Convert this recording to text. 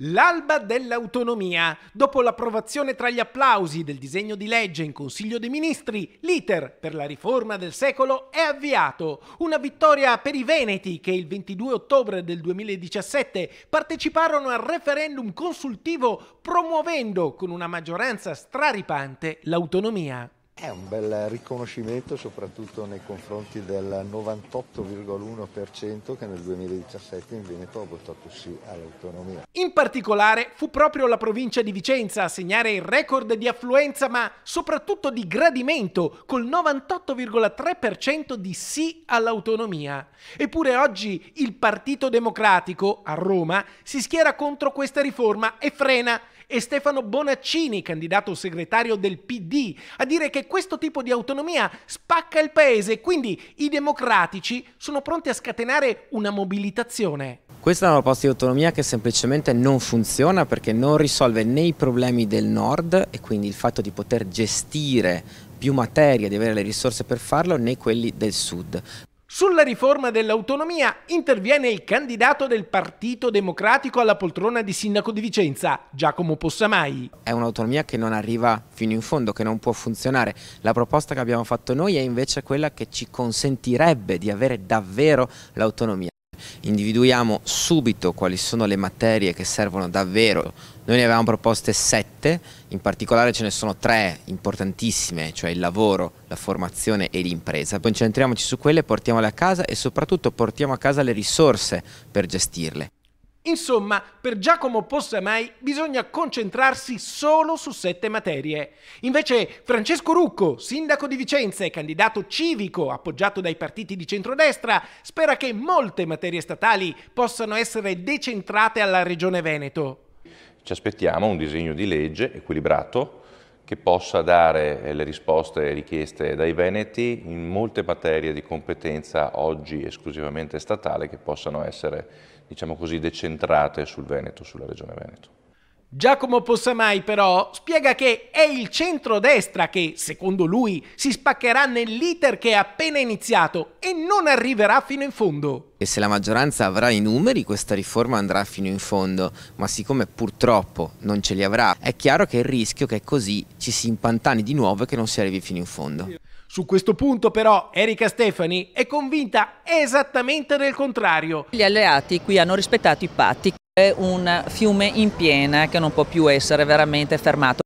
L'alba dell'autonomia. Dopo l'approvazione tra gli applausi del disegno di legge in Consiglio dei Ministri, l'iter per la riforma del secolo è avviato. Una vittoria per i Veneti che il 22 ottobre del 2017 parteciparono al referendum consultivo promuovendo con una maggioranza straripante l'autonomia. È un bel riconoscimento soprattutto nei confronti del 98,1% che nel 2017 in Veneto ha votato sì all'autonomia. In particolare fu proprio la provincia di Vicenza a segnare il record di affluenza ma soprattutto di gradimento col 98,3% di sì all'autonomia. Eppure oggi il Partito Democratico a Roma si schiera contro questa riforma e frena e Stefano Bonaccini, candidato segretario del PD, a dire che questo tipo di autonomia spacca il paese e quindi i democratici sono pronti a scatenare una mobilitazione. Questa è una proposta di autonomia che semplicemente non funziona perché non risolve né i problemi del nord e quindi il fatto di poter gestire più materia, di avere le risorse per farlo, né quelli del sud. Sulla riforma dell'autonomia interviene il candidato del Partito Democratico alla poltrona di sindaco di Vicenza, Giacomo Possamai. È un'autonomia che non arriva fino in fondo, che non può funzionare. La proposta che abbiamo fatto noi è invece quella che ci consentirebbe di avere davvero l'autonomia. Individuiamo subito quali sono le materie che servono davvero. Noi ne avevamo proposte sette, in particolare ce ne sono tre importantissime, cioè il lavoro, la formazione e l'impresa. Concentriamoci su quelle, portiamole a casa e soprattutto portiamo a casa le risorse per gestirle. Insomma, per Giacomo Possamai bisogna concentrarsi solo su sette materie. Invece Francesco Rucco, sindaco di Vicenza e candidato civico appoggiato dai partiti di centrodestra, spera che molte materie statali possano essere decentrate alla Regione Veneto. Ci aspettiamo un disegno di legge equilibrato che possa dare eh, le risposte richieste dai Veneti in molte materie di competenza oggi esclusivamente statale che possano essere, diciamo così, decentrate sul Veneto, sulla Regione Veneto. Giacomo Possamai però spiega che è il centrodestra che, secondo lui, si spaccherà nell'iter che è appena iniziato e non arriverà fino in fondo. E se la maggioranza avrà i numeri questa riforma andrà fino in fondo, ma siccome purtroppo non ce li avrà, è chiaro che il rischio che così ci si impantani di nuovo e che non si arrivi fino in fondo. Su questo punto però Erika Stefani è convinta esattamente del contrario. Gli alleati qui hanno rispettato i patti un fiume in piena che non può più essere veramente fermato.